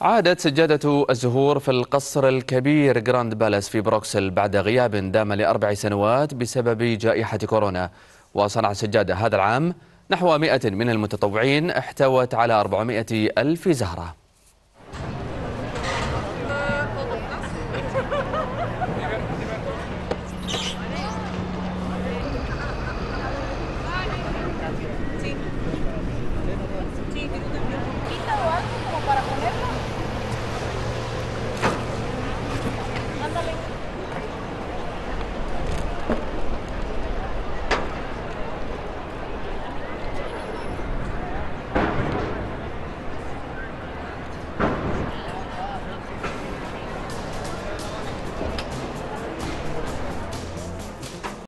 عادت سجادة الزهور في القصر الكبير جراند بالاس في بروكسل بعد غياب دام لأربع سنوات بسبب جائحة كورونا وصنع سجادة هذا العام نحو 100 من المتطوعين احتوت على 400 ألف زهرة